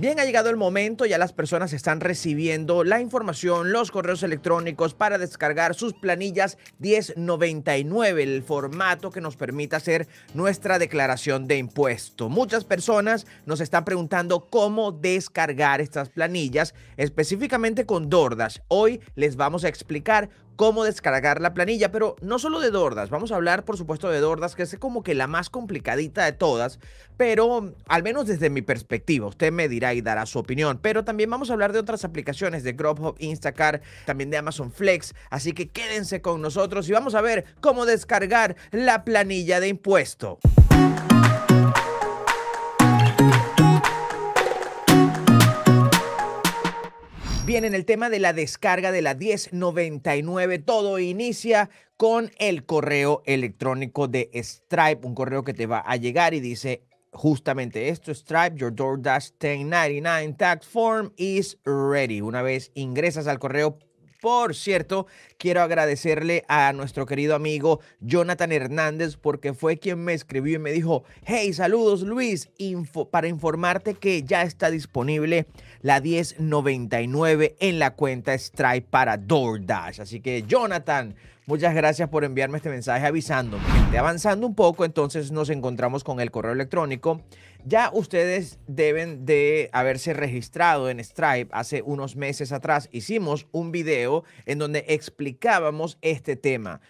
Bien, ha llegado el momento, ya las personas están recibiendo la información, los correos electrónicos para descargar sus planillas 1099, el formato que nos permite hacer nuestra declaración de impuesto. Muchas personas nos están preguntando cómo descargar estas planillas, específicamente con Dordas. Hoy les vamos a explicar cómo descargar la planilla, pero no solo de Dordas, vamos a hablar por supuesto de Dordas, que es como que la más complicadita de todas, pero al menos desde mi perspectiva, usted me dirá y dará su opinión, pero también vamos a hablar de otras aplicaciones de Grubhub, Instacart, también de Amazon Flex, así que quédense con nosotros y vamos a ver cómo descargar la planilla de impuesto. Bien, en el tema de la descarga de la 1099, todo inicia con el correo electrónico de Stripe, un correo que te va a llegar y dice justamente esto, Stripe, your door dash 1099 tax form is ready. Una vez ingresas al correo, por cierto, quiero agradecerle a nuestro querido amigo Jonathan Hernández porque fue quien me escribió y me dijo, hey, saludos Luis, Info para informarte que ya está disponible la 1099 en la cuenta Stripe para DoorDash. Así que Jonathan, Muchas gracias por enviarme este mensaje avisándome. Avanzando un poco, entonces nos encontramos con el correo electrónico ya ustedes deben de haberse registrado en Stripe hace unos meses atrás. Hicimos un video en donde explicábamos este tema.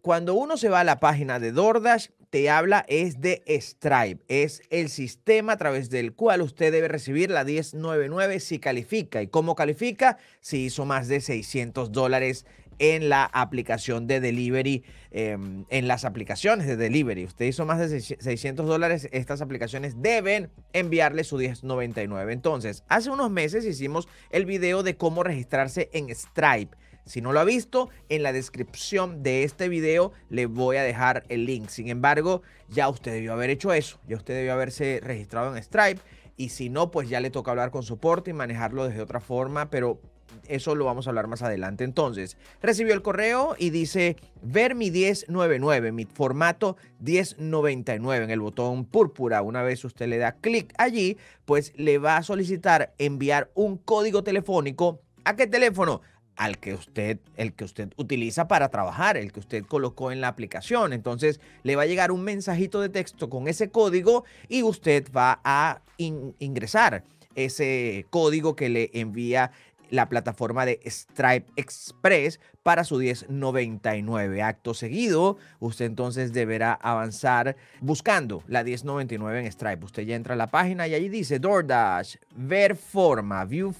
Cuando uno se va a la página de DoorDash, te habla es de Stripe. Es el sistema a través del cual usted debe recibir la 1099 si califica. ¿Y cómo califica? Si hizo más de 600 dólares en la aplicación de delivery, em, en las aplicaciones de delivery. Usted hizo más de 600 dólares, estas aplicaciones deben enviarle su 1099. Entonces, hace unos meses hicimos el video de cómo registrarse en Stripe. Si no lo ha visto, en la descripción de este video le voy a dejar el link. Sin embargo, ya usted debió haber hecho eso, ya usted debió haberse registrado en Stripe. Y si no, pues ya le toca hablar con soporte y manejarlo desde otra forma, pero eso lo vamos a hablar más adelante. Entonces, recibió el correo y dice ver mi 1099, mi formato 1099 en el botón púrpura. Una vez usted le da clic allí, pues le va a solicitar enviar un código telefónico. ¿A qué teléfono? al que usted, el que usted utiliza para trabajar, el que usted colocó en la aplicación. Entonces le va a llegar un mensajito de texto con ese código y usted va a ingresar ese código que le envía la plataforma de Stripe Express para su 1099. Acto seguido, usted entonces deberá avanzar buscando la 1099 en Stripe. Usted ya entra a la página y allí dice DoorDash, ver forma, view,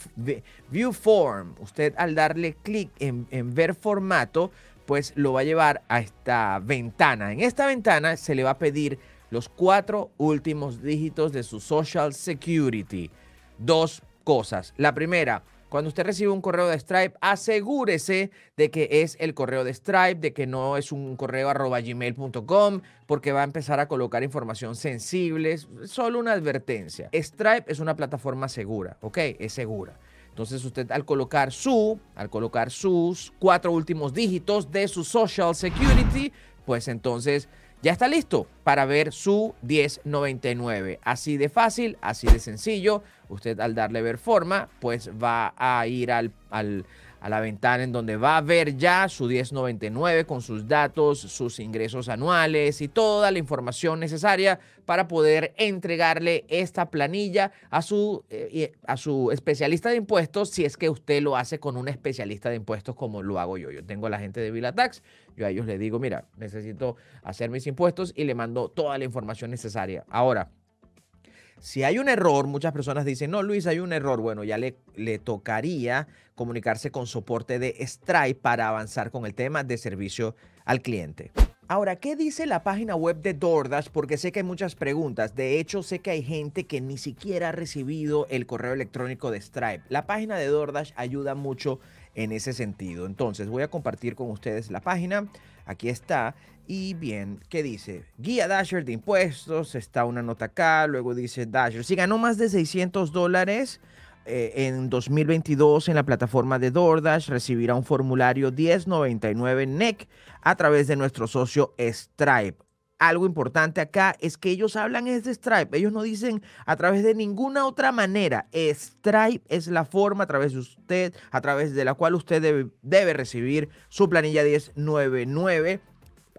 form. Usted al darle clic en, en ver formato, pues lo va a llevar a esta ventana. En esta ventana se le va a pedir los cuatro últimos dígitos de su Social Security. Dos cosas. La primera, cuando usted recibe un correo de Stripe, asegúrese de que es el correo de Stripe, de que no es un correo arroba gmail.com, porque va a empezar a colocar información sensible. Solo una advertencia. Stripe es una plataforma segura, ¿ok? Es segura. Entonces usted al colocar su, al colocar sus cuatro últimos dígitos de su Social Security, pues entonces ya está listo para ver su 1099. Así de fácil, así de sencillo. Usted al darle ver forma, pues va a ir al, al a la ventana en donde va a ver ya su 1099 con sus datos, sus ingresos anuales y toda la información necesaria para poder entregarle esta planilla a su, eh, a su especialista de impuestos si es que usted lo hace con un especialista de impuestos como lo hago yo. Yo tengo a la gente de Vilatax, yo a ellos le digo, mira, necesito hacer mis impuestos y le mando toda la información necesaria. Ahora, si hay un error, muchas personas dicen, no, Luis, hay un error. Bueno, ya le, le tocaría comunicarse con soporte de Stripe para avanzar con el tema de servicio al cliente. Ahora, ¿qué dice la página web de DoorDash? Porque sé que hay muchas preguntas. De hecho, sé que hay gente que ni siquiera ha recibido el correo electrónico de Stripe. La página de DoorDash ayuda mucho en ese sentido. Entonces voy a compartir con ustedes la página. Aquí está. Y bien, ¿qué dice? Guía Dasher de impuestos. Está una nota acá. Luego dice Dasher. Si ganó más de 600 dólares eh, en 2022 en la plataforma de DoorDash, recibirá un formulario 1099 NEC e a través de nuestro socio Stripe algo importante acá es que ellos hablan es de Stripe. Ellos no dicen a través de ninguna otra manera. Stripe es la forma a través de usted, a través de la cual usted debe, debe recibir su planilla 1099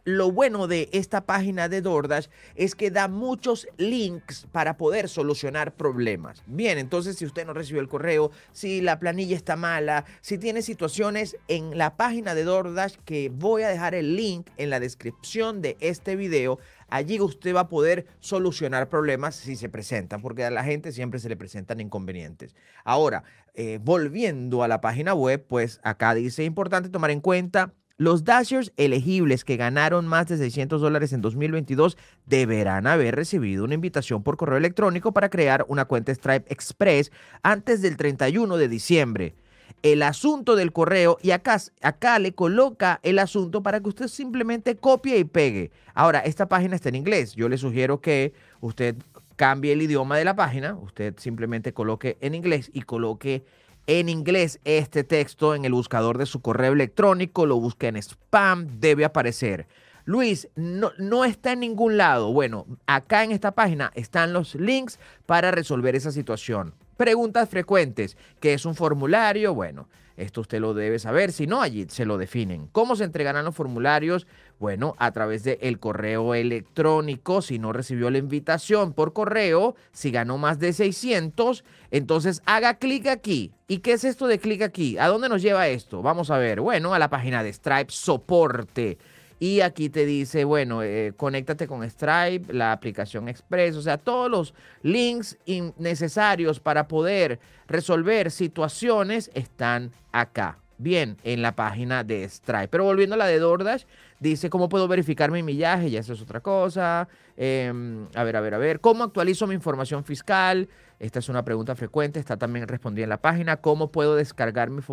lo bueno de esta página de DoorDash es que da muchos links para poder solucionar problemas. Bien, entonces si usted no recibió el correo, si la planilla está mala, si tiene situaciones en la página de DoorDash, que voy a dejar el link en la descripción de este video, allí usted va a poder solucionar problemas si se presentan, porque a la gente siempre se le presentan inconvenientes. Ahora, eh, volviendo a la página web, pues acá dice importante tomar en cuenta los Dashers elegibles que ganaron más de 600 dólares en 2022 deberán haber recibido una invitación por correo electrónico para crear una cuenta Stripe Express antes del 31 de diciembre. El asunto del correo y acá, acá le coloca el asunto para que usted simplemente copie y pegue. Ahora, esta página está en inglés. Yo le sugiero que usted cambie el idioma de la página. Usted simplemente coloque en inglés y coloque en inglés este texto en el buscador de su correo electrónico, lo busque en spam, debe aparecer. Luis, no, no, está en ningún lado. Bueno, acá en esta página están los links para resolver esa situación. Preguntas frecuentes, que es un formulario, bueno. Esto usted lo debe saber, si no, allí se lo definen. ¿Cómo se entregarán los formularios? Bueno, a través del el correo electrónico, si no recibió la invitación por correo, si ganó más de 600, entonces haga clic aquí. ¿Y qué es esto de clic aquí? ¿A dónde nos lleva esto? Vamos a ver. Bueno, a la página de Stripe Soporte. Y aquí te dice, bueno, eh, conéctate con Stripe, la aplicación Express, o sea, todos los links necesarios para poder resolver situaciones están acá. Bien, en la página de Stripe. Pero volviendo a la de DoorDash, dice cómo puedo verificar mi millaje, ya eso es otra cosa. Em, a ver, a ver, a ver. ¿Cómo actualizo mi información fiscal? Esta es una pregunta frecuente, está también respondida en la página. ¿Cómo puedo descargar mi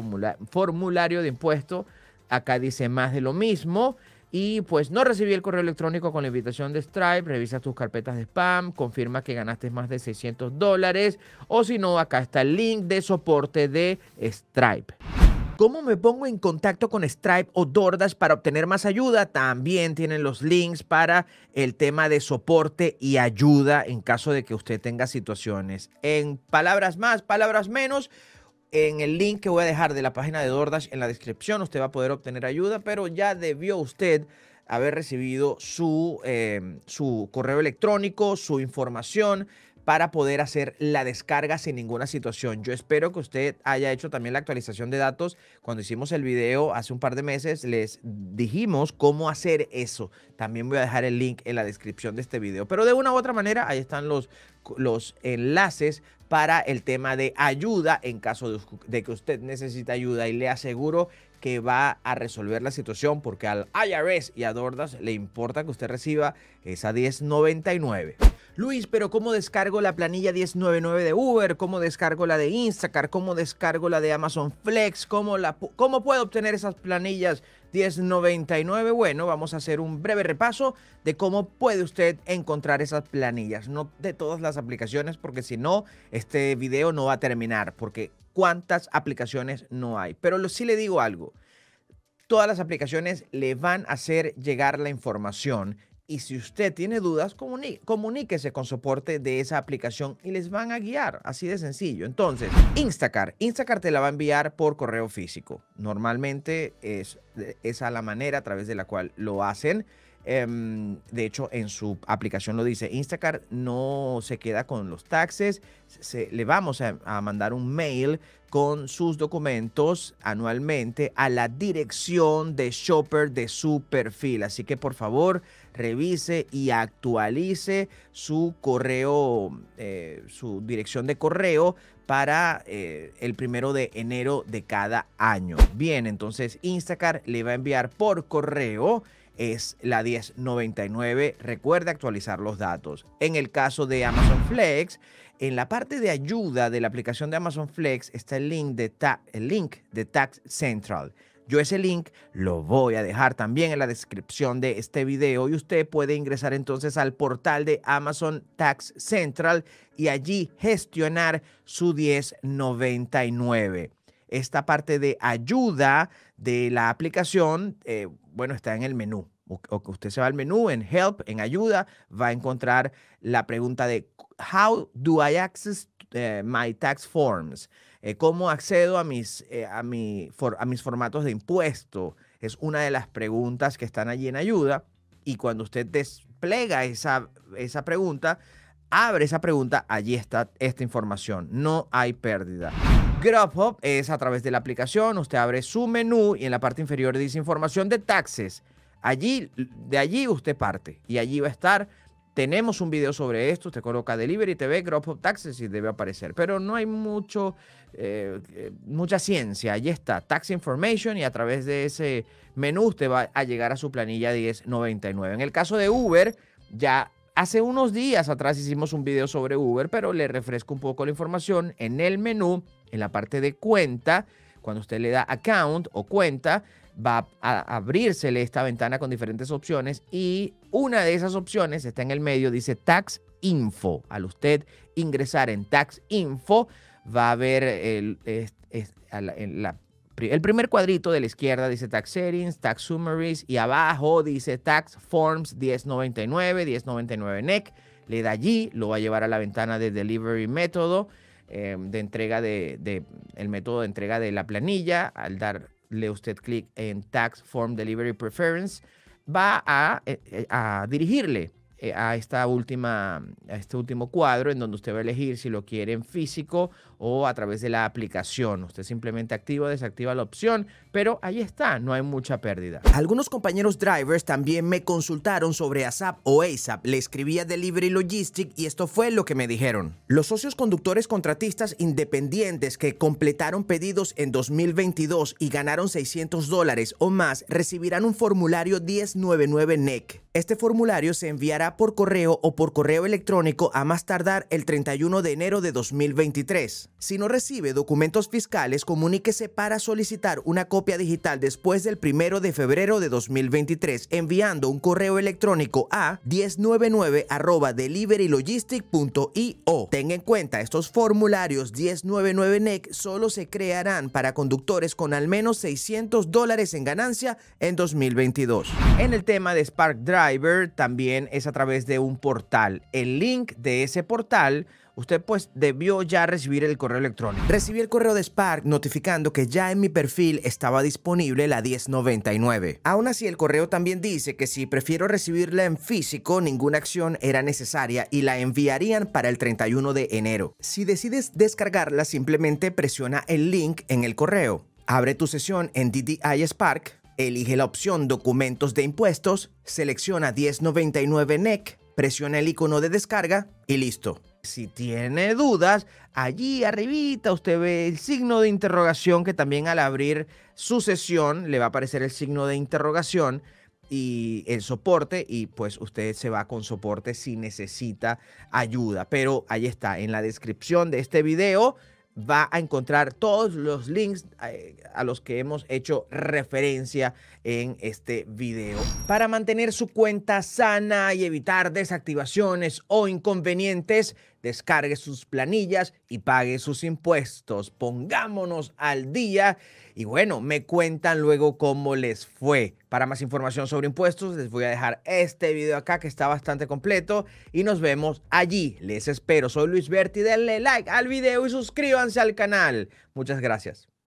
formulario de impuesto? Acá dice más de lo mismo. Y pues no recibí el correo electrónico con la invitación de Stripe. Revisa tus carpetas de spam, confirma que ganaste más de 600 dólares. O si no, acá está el link de soporte de Stripe. ¿Cómo me pongo en contacto con Stripe o Dordas para obtener más ayuda? También tienen los links para el tema de soporte y ayuda en caso de que usted tenga situaciones. En palabras más, palabras menos, en el link que voy a dejar de la página de DoorDash en la descripción, usted va a poder obtener ayuda, pero ya debió usted haber recibido su, eh, su correo electrónico, su información para poder hacer la descarga sin ninguna situación. Yo espero que usted haya hecho también la actualización de datos. Cuando hicimos el video hace un par de meses, les dijimos cómo hacer eso. También voy a dejar el link en la descripción de este video. Pero de una u otra manera, ahí están los, los enlaces para el tema de ayuda en caso de, que usted necesite ayuda y le aseguro que va a resolver la situación porque al IRS y a Dordas le importa que usted reciba esa 1099. Luis, pero ¿cómo descargo la planilla 1099 de Uber? ¿Cómo descargo la de Instacart? ¿Cómo descargo la de Amazon Flex? ¿Cómo, la, cómo puedo obtener esas planillas 1099? Bueno, vamos a hacer un breve repaso de cómo puede usted encontrar esas planillas. No de todas las aplicaciones, porque si no, este video no va a terminar, porque cuántas aplicaciones no hay. Pero sí le digo algo, todas las aplicaciones le van a hacer llegar la información y si usted tiene dudas, comuníquese con soporte de esa aplicación y les van a guiar. Así de sencillo. Entonces, Instacart. Instacart te la va a enviar por correo físico. Normalmente es, es la manera a través de la cual lo hacen. Em, de hecho, en su aplicación lo dice, Instacart no se queda con los taxes, se, le vamos a, mandar un mail con sus documentos anualmente a la dirección de shopper de su perfil. Así que por favor revise y actualice su correo, eh, su dirección de correo para eh, el primero de enero de cada año. Bien, entonces Instacart le va a enviar por correo es la 1099. Recuerde actualizar los datos. En el caso de Amazon Flex, en la parte de ayuda de la aplicación de Amazon Flex está el link de, el link de Tax Central. Yo ese link lo voy a dejar también en la descripción de este video y usted puede ingresar entonces al portal de Amazon Tax Central y allí gestionar su 1099. Esta parte de ayuda de la aplicación, eh, bueno, está en el menú. O que usted se va al menú, en help, en ayuda, va a encontrar la pregunta de how do I access eh, my tax forms? Eh, ¿Cómo accedo a mis, eh, a, a mis formatos de impuesto? Es una de las preguntas que están allí en ayuda. Y cuando usted desplega esa, esa pregunta, abre esa pregunta, allí está esta información. No hay pérdida. Grubhub es a través de la aplicación, usted abre su menú y en la parte inferior dice información de taxes. Allí, de allí usted parte y allí va a estar. Tenemos un video sobre esto, usted coloca Delivery TV, Grubhub Taxes y debe aparecer, pero no hay mucho, eh, eh, mucha ciencia. Allí está, Tax Information y a través de ese menú usted va a llegar a su planilla 1099. En el caso de Uber, ya Hace unos días atrás hicimos un video sobre Uber, pero le refresco un poco la información. En el menú en la parte de cuenta, cuando usted le da account o cuenta, va a abrírsele esta ventana con diferentes opciones y una de esas opciones está en el medio, dice Tax Info. Al usted ingresar en Tax Info, va a ver el, el primer cuadrito de la izquierda, dice Tax Settings, Tax Summaries y abajo dice Tax Forms 1099, 1099 NEC. Le da allí, lo va a llevar a la ventana de Delivery Método Em, de entrega de, el método de entrega de la planilla. Al darle usted clic en Tax Form Delivery Preference, va a eh, eh, dirigirle eh, a, esta última, a este último cuadro en donde usted va a elegir si lo quiere en físico o a través de la aplicación. Usted simplemente activa o desactiva la opción, pero ahí está, no hay mucha pérdida. Algunos compañeros drivers también me consultaron sobre ASAP o ASAP. Le escribía Delivery Logistics y esto fue lo que me dijeron. Los socios conductores contratistas independientes que completaron pedidos en 2022 y ganaron 600 dólares o más recibirán un formulario 1099 NEC. Este formulario se enviará por correo o por correo electrónico a más tardar el 31 de enero de 2023. Si no recibe documentos fiscales, comuníquese para solicitar una copia digital después del 1 de febrero de 2023 enviando un correo electrónico a 1099@deliverylogistic.io. Ten en cuenta, estos formularios 1099NEC e solo se crearán para conductores con al menos 600 dólares en ganancia en 2022. En el tema de Spark Drive también es a través de un portal. El link de ese portal usted pues debió ya recibir el correo electrónico. Recibí el correo de Spark notificando que ya en mi perfil estaba disponible la 1099. Aún así, el correo también dice que si prefiero recibirla en físico, ninguna acción era necesaria y la enviarían para el 31 de enero. Si decides descargarla, simplemente presiona el link en el correo. Abre tu sesión en DDI Spark Elige la opción Documentos de impuestos, selecciona 1099 NEC, e presiona el icono de descarga y listo. Si tiene dudas, allí arribita usted ve el signo de interrogación que también al abrir su sesión le va a aparecer el signo de interrogación y el soporte y pues usted se va con soporte si necesita ayuda. Pero ahí está, en la descripción de este video va a encontrar todos los links eh, a, los que hemos hecho referencia en este video. Para mantener su cuenta sana y evitar desactivaciones o inconvenientes, descargue sus planillas y pague sus impuestos. Pongámonos al día y bueno, me cuentan luego cómo les fue. Para más información sobre impuestos, les voy a dejar este video acá que está bastante completo y nos vemos allí. Les espero. Soy Luis Berti, denle like al video y suscríbanse al canal. Muchas gracias.